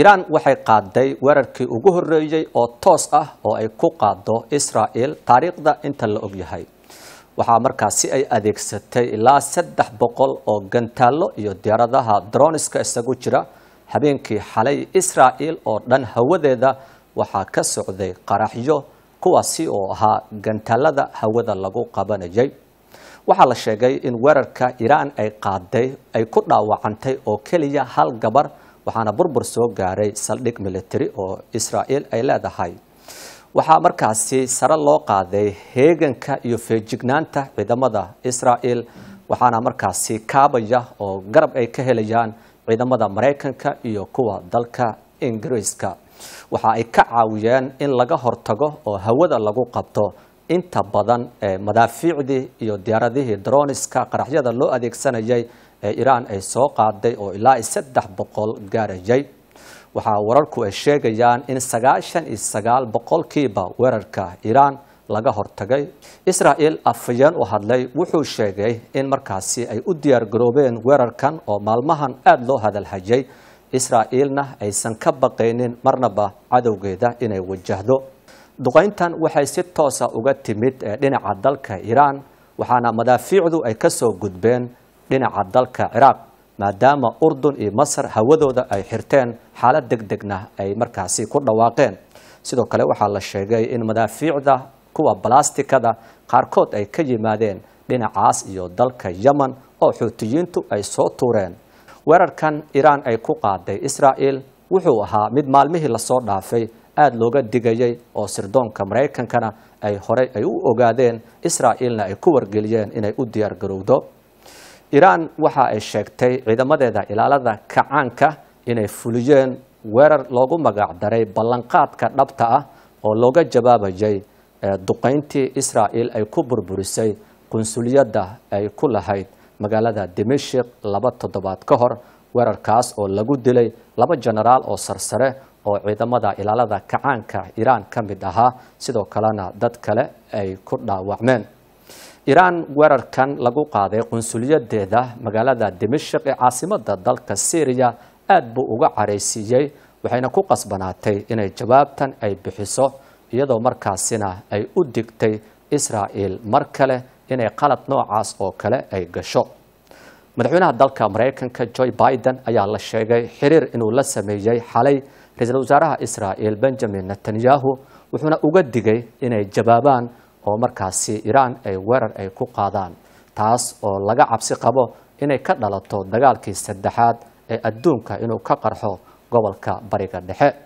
iiraan waxay qaaday weerarkii ugu horreeyey oo toos ah oo ay ku qaado israa'el taariikhda inta la ogyahay waxaa markaasi ay adeegsatay ilaa saddex boqol oo gantaallo iyo diyaaradaha droniska isagu jira habeenkii xalay israa'el oo dhan hawadeeda waxaa ka socday qaraxyo kuwaasi oo ahaa gantaallada hawada lagu qabanayay waxaa la sheegay in weerarka iiraan ay qaaday ay ku dhaawacantay oo keliya hal gabar waxaana burbur soo gaaray saldhig military oo israa'iil ay leedahay waxaa markaasi sare loo qaaday heeganka iyo feejignaanta ciidamada israa'iil waxaana markaasi kaabaya oo garab ay ka helayaan ciidamada maraykanka iyo kuwa dalka ingiriiska waxa ay ka caawiyeen in laga hortago oo hawada lagu qabto inta badan madaafiicdii iyo diyaaradihii droniska qaraxyada loo adeegsanayay ee iraan ay soo qaaday oo ilaa saddex boqol gaarayay waxaa wararku ay sheegayaan in sagaashan iyo sagaal boqolkiiba weerarka iiraan laga hortagay israa'il afhayeen u hadlay wuxuu sheegay in markaasi ay u diyaar-garoobeen weerarkan oo maalmahan aada loo hadalhayay israa'ilna aysan ka baqaynin marnaba cadowgeeda inay wajahdo duqayntan waxay si toosa uga timid eh, dhinaca dalka iiraan waxaana madaafiicdu ay ka soo gudbeen dhinaca dalka ciraaq maadaama urdun iyo masar hawadooda ay xirteen xaalad deg degna ay markaasi ku dhawaaqeen sidoo kale waxaa la sheegay in madaafiicda kuwa balastikada qaarkood ay ka yimaadeen dhinacaas iyo dalka yeman oo xuutiyiintu ay soo tuureen weerarkan iiraan ay ku qaaday israa'il wuxuu ahaa mid maalmihii lasoo dhaafay aad looga digayay oo sirdoonka maraykankana ay horey ay u ogaadeen israa'iilna ay ku wargeliyeen inay u diyaargarowdo iraan waxa ay sheegtay ciidamadeeda ilaalada kacaanka inay fuliyeen weerar loogu magacdaray ballanqaadka dhabta ah oo looga jawaabayay eh, duqayntii israa'iil ay ku burburisay qunsuliyadda ay ku lahayd magaalada dimashik laba toddobaad ka hor weerarkaas oo lagu dilay laba jenaraal oo sarsare oo ciidamada ilaalada kacaanka iiraan ka mid ahaa sidoo kalena dad kale ay ku dhaawacmeen iraan weerarkan lagu qaaday qunsuliyadeeda magaalada dimashik ee caasimada dalka syriya aada buu uga caraysiiyey waxayna ku qasbanaatay inay jawaabtan ay bixiso iyadoo markaasina ay u digtay israa'il mar kale inay qalad noocaas oo kale ay gasho madaxweynaha dalka maraykanka joy biden ayaa la sheegay xiriir inuu la sameeyey xalay ra-iisul wasaaraha israa'il benjamin netanyahu wuxuuna uga digay inay jawaabaan oo markaasi iiraan ay weerar ay ku qaadaan taas oo laga cabsi qabo inay ka dhalato dagaalkii saddexaad ee adduunka inuu ka qarxo gobolka bariga dhexe